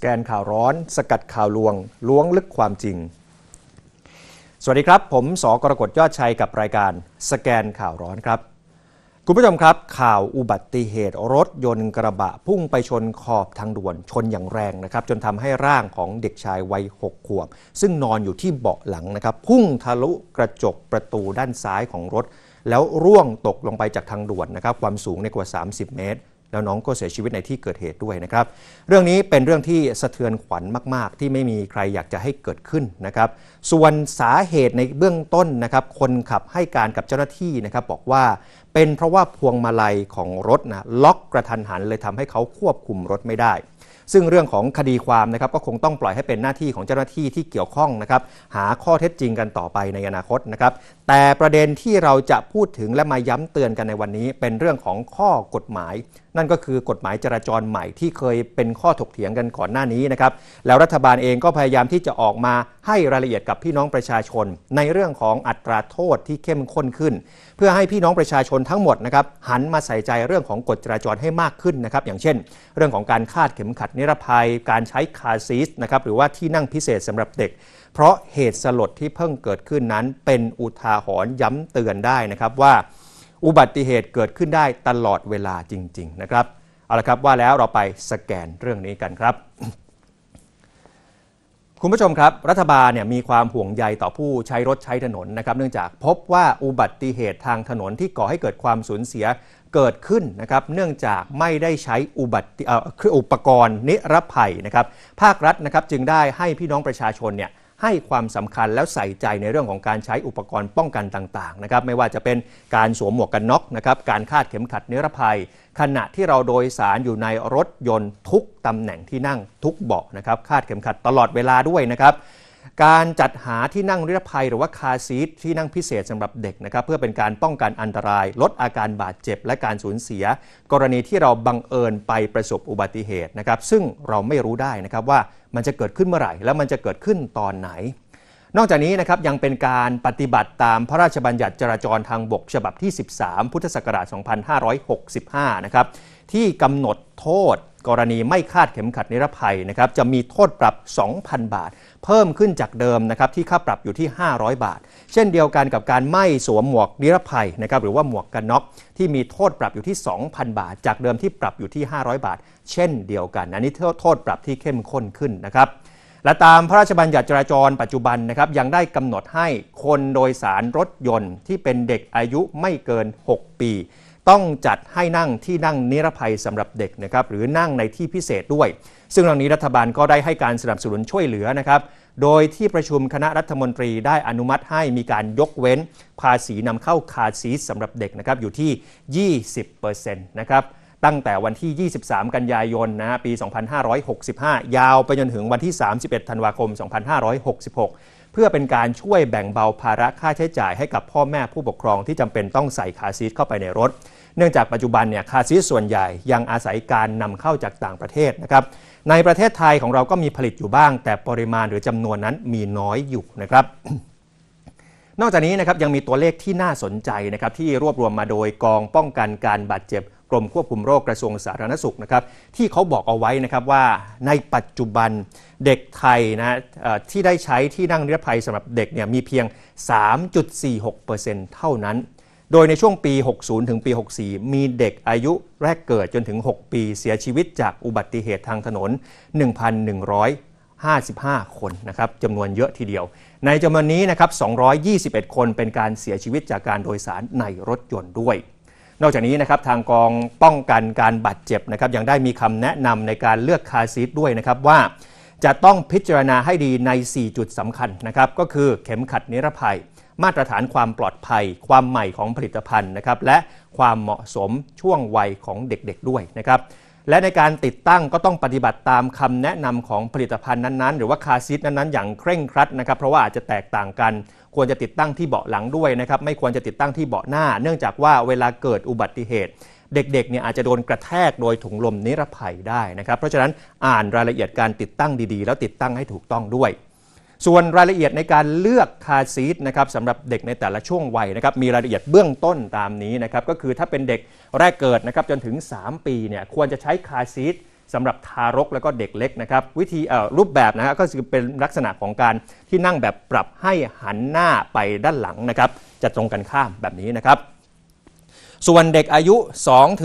แกนข่าวร้อนสกัดข่าวลวงล้วงลึกความจริง สวัสดีครับผมสกรกฎยอดชัยกับรายการสแกนข่าวร้อนครับ คุณผู้ชมครับ ข่าวอุบัติเหตุรถยนต์กระบะพุ่งไปชนขอบทางด่วนชนอย่างแรงนะครับจนทำให้ร่างของเด็กชายวัย 6 ขวบ ซึ่งนอนอยู่ที่เบาะหลังนะครับพุ่งทะลุกระจกประตูด้านซ้ายของรถ แล้วร่วงตกลงไปจากทางด่วนนะครับความสูงในกว่า 30 เมตรแล้วน้องก็เสียชีวิตในที่เกิดเหตุด้วยนะครับ เรื่องนี้เป็นเรื่องที่สะเทือนขวัญมาก ๆ ที่ไม่มีใครอยากจะให้เกิดขึ้นนะครับ ส่วนสาเหตุในเบื้องต้นนะครับ คนขับให้การกับเจ้าหน้าที่นะครับ บอกว่าเป็นเพราะว่าพวงมาลัยของรถนะล็อกกระทันหันเลยทำให้เขาควบคุมรถไม่ได้ ซึ่งเรื่องของคดีความนะครับก็คงต้องปล่อยให้เป็นหน้าที่ของเจ้าหน้าที่ที่เกี่ยวข้องนะครับหาข้อเท็จจริงกันต่อไปในอนาคตนะครับ แต่ประเด็นที่เราจะพูดถึงและมาย้ำเตือนกันในวันนี้ เป็นเรื่องของข้อกฎหมายนั่นก็คือกฎหมายจราจรใหม่ที่เคยเป็นข้อถกเถียงกันก่อนหน้านี้นะครับแล้วรัฐบาลเองก็พยายามที่จะออกมาให้รายละเอียดกับพี่น้องประชาชน ในเรื่องของอัตราโทษที่เข้มข้นขึ้น เพื่อให้พี่น้องประชาชนทั้งหมดนะครับหันมาใส่ใจเรื่องของกฎจราจรให้มากขึ้นนะครับอย่างเช่น เรื่องของการคาดเข็มขัดนิรภัยการใช้คาซีสนะครับหรือว่าที่นั่งพิเศษสำหรับเด็ก เพราะเหตุสลดที่เพิ่งเกิดขึ้นนั้น เป็นอุทาหรณ์ย้ำเตือนได้นะครับว่าอุบัติเหตุเกิดขึ้นได้ตลอดเวลาจริง ๆ นะครับ เอาละครับ ว่าแล้วเราไปสแกนเรื่องนี้กันครับ คุณผู้ชมครับ รัฐบาลเนี่ยมีความห่วงใยต่อผู้ใช้รถใช้ถนนนะครับ เนื่องจากพบว่าอุบัติเหตุทางถนนที่ก่อให้เกิดความสูญเสียเกิดขึ้นนะครับ เนื่องจากไม่ได้ใช้อุบัติอุปกรณ์นิรภัยนะครับภาครัฐนะครับจึงได้ให้พี่น้องประชาชนเนี่ยให้ความสำคัญแล้วใส่ใจในเรื่องของการใช้อุปกรณ์ป้องกันต่างๆนะครับไม่ว่าจะเป็นการสวมหมวกกันน็อกนะครับการคาดเข็มขัดนิรภัยขณะที่เราโดยสารอยู่ในรถยนต์ทุกตำแหน่งที่นั่งทุกเบาะนะครับคาดเข็มขัดตลอดเวลาด้วยนะครับการจัดหาที่นั่งนิรภัยหรือว่าคาซีทที่นั่งพิเศษสำหรับเด็กนะครับเพื่อเป็นการป้องกันอันตรายลดอาการบาดเจ็บและการสูญเสีย กรณีที่เราบังเอิญไปประสบอุบัติเหตุนะครับซึ่งเราไม่รู้ได้นะครับว่ามันจะเกิดขึ้นเมื่อไหร่และมันจะเกิดขึ้นตอนไหน นอกจากนี้นะครับยังเป็นการปฏิบัติตามพระราชบัญญัติจราจรทางบก ฉบับที่13พุทธศักราช2565นะครับที่กำหนดโทษกรณีไม่คาดเข็มขัดนิรภัยนะครับจะมีโทษปรับ 2,000 บาท เพิ่มขึ้นจากเดิมนะครับที่ค่าปรับอยู่ที่ 500 บาท เช่นเดียวกันกับการไม่สวมหมวกนิรภัยนะครับหรือว่าหมวกกันน็อกที่มีโทษปรับอยู่ที่ 2,000 บาท จากเดิมที่ปรับอยู่ที่ 500 บาท เช่นเดียวกันนันนี่โทษปรับที่เข้มข้นขึ้นนะครับและตามพระราชบัญญัติจราจรปัจจุบันนะครับยังได้กำหนดให้คนโดยสารรถยนต์ที่เป็นเด็กอายุไม่เกิน 6 ปีต้องจัดให้นั่งที่นั่งนิรภัยสำหรับเด็กนะครับหรือนั่งในที่พิเศษด้วย ซึ่งตรงนี้รัฐบาลก็ได้ให้การสนับสนุนช่วยเหลือนะครับโดยที่ประชุมคณะรัฐมนตรีได้อนุมัติให้มีการยกเว้นภาษีนำเข้าคาซีสสาหรับเด็กนะครับอยู่ที่ 20%นะครับตั้งแต่วันที่ 23 กันยายนนะปี 2565 ยาวไปจนถึงวันที่ 31 ธันวาคม 2566 เพื่อเป็นการช่วยแบ่งเบาภาระค่าใช้จ่ายให้กับพ่อแม่ผู้ปกครองที่จำเป็นต้องใส่คาซีทเข้าไปในรถเนื่องจากปัจจุบันเนี่ยคาซีสส่วนใหญ่ยังอาศัยการนำเข้าจากต่างประเทศนะครับ ในประเทศไทยของเราก็มีผลิตอยู่บ้างแต่ปริมาณหรือจำนวนนั้นมีน้อยอยู่นะครับ นอกจากนี้นะครับยังมีตัวเลขที่น่าสนใจนะครับที่รวบรวมมาโดยกองป้องกันการบาดเจ็บกรมควบคุมโรคกระทรวงสาธารณสุขนะครับที่เขาบอกเอาไว้นะครับว่าในปัจจุบันเด็กไทยนะที่ได้ใช้ที่นั่งนิรภัยสำหรับเด็กเนี่ยมีเพียง 3.46%เท่านั้นโดยในช่วงปี 60 ถึงปี 64 มีเด็กอายุแรกเกิดจนถึง 6 ปีเสียชีวิตจากอุบัติเหตุทางถนน 1,155 คนนะครับจำนวนเยอะทีเดียว ในจำนวนนี้นะครับ 221 คนเป็นการเสียชีวิตจากการโดยสารในรถยนต์ด้วย นอกจากนี้นะครับทางกองป้องกันการบาดเจ็บนะครับยังได้มีคำแนะนำในการเลือกคาซีทด้วยนะครับว่าจะต้องพิจารณาให้ดีใน 4 จุดสำคัญนะครับก็คือเข็มขัดนิรภัยมาตรฐานความปลอดภัยความใหม่ของผลิตภัณฑ์นะครับและความเหมาะสมช่วงวัยของเด็กๆด้วยนะครับและในการติดตั้งก็ต้องปฏิบัติตามคำแนะนำของผลิตภัณฑ์นั้นๆหรือว่าคาซิตนั้นๆอย่างเคร่งครัดนะครับ เพราะว่าอาจจะแตกต่างกัน ควรจะติดตั้งที่เบาะหลังด้วยนะครับไม่ควรจะติดตั้งที่เบาะหน้าเนื่องจากว่าเวลาเกิดอุบัติเหตุ เด็กๆเนี่ยอาจจะโดนกระแทกโดยถุงลมนิรภัยได้นะครับเพราะฉะนั้นอ่านรายละเอียดการติดตั้งดีๆแล้วติดตั้งให้ถูกต้องด้วยส่วนรายละเอียดในการเลือกคาซีทนะครับสำหรับเด็กในแต่ละช่วงวัยนะครับ มีรายละเอียดเบื้องต้นตามนี้นะครับ ก็คือถ้าเป็นเด็กแรกเกิดนะครับ จนถึง 3 ปีเนี่ยควรจะใช้คาซีทสำหรับทารกแล้วก็เด็กเล็กนะครับวิธีรูปแบบนะฮะก็คือเป็นลักษณะของการที่นั่งแบบปรับให้หันหน้าไปด้านหลังนะครับจะตรงกันข้ามแบบนี้นะครับ ส่วนเด็กอายุ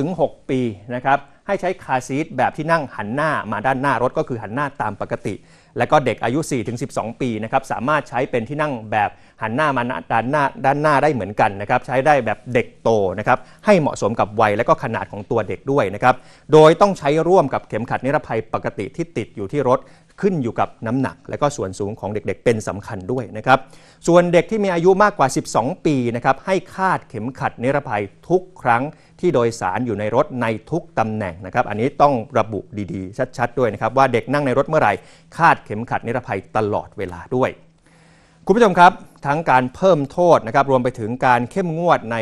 2-6ปีนะครับให้ใช้คาซีทแบบที่นั่งหันหน้ามาด้านหน้ารถก็คือหันหน้าตามปกติ และก็เด็กอายุ 4-12 ปีนะครับสามารถใช้เป็นที่นั่งแบบหันหน้ามาด้านหน้าด้านหน้าได้เหมือนกันนะครับใช้ได้แบบเด็กโตนะครับให้เหมาะสมกับวัยและก็ขนาดของตัวเด็กด้วยนะครับโดยต้องใช้ร่วมกับเข็มขัดนิรภัยปกติที่ติดอยู่ที่รถขึ้นอยู่กับน้ำหนัก และก็ส่วนสูงของเด็กๆ เป็นสำคัญด้วยนะครับส่วนเด็กที่มีอายุมากกว่า 12 ปีนะครับให้คาดเข็มขัดนิรภัยทุกครั้ง ที่โดยสารอยู่ในรถในทุกตำแหน่งนะครับอันนี้ต้องระบุดีๆ ชัดๆด้วยนะครับว่าเด็กนั่งในรถเมื่อไหร่ คาดเข็มขัดนิรภัยตลอดเวลาด้วย คุณผู้ชมครับ ทั้งการเพิ่มโทษนะครับรวมไปถึงการเข้มงวดใน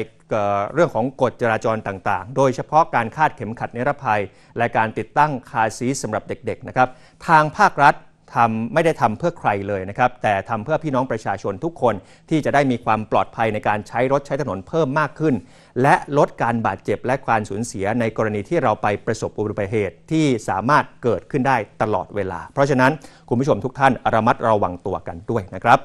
เรื่องของกฎจราจรต่างๆ โดยเฉพาะการคาดเข็มขัดนิรภัย และการติดตั้งคาซีสํำหรับเด็กๆนะครับ ทางภาครัฐทำไม่ได้ทำเพื่อใครเลยนะครับ แต่ทำเพื่อพี่น้องประชาชนทุกคนที่จะได้มีความปลอดภัยในการใช้รถใช้ถนนเพิ่มมากขึ้น และลดการบาดเจ็บและความสูญเสียในกรณีที่เราไปประสบอุบัติเหตุที่สามารถเกิดขึ้นได้ตลอดเวลา เพราะฉะนั้น คุณผู้ชมทุกท่านระมัดระวังตัวกันด้วยนะครับ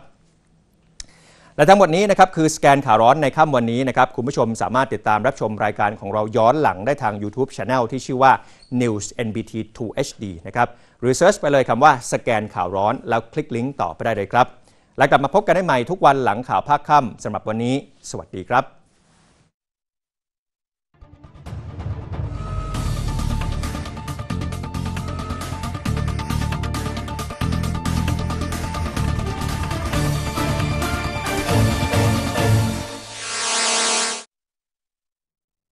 และทั้งหมดนี้นะครับคือสแกนข่าวร้อนในค่ำวันนี้นะครับคุณผู้ชมสามารถติดตามรับชมรายการของเราย้อนหลังได้ทาง YouTube Channel ที่ชื่อว่า News NBT 2 HD นะครับรีเซิร์ชไปเลยคำว่าสแกนข่าวร้อนแล้วคลิกลิงก์ต่อไปได้เลยครับ และกลับมาพบกันได้ใหม่ทุกวันหลังข่าวภาคค่ำสำหรับวันนี้ สวัสดีครับ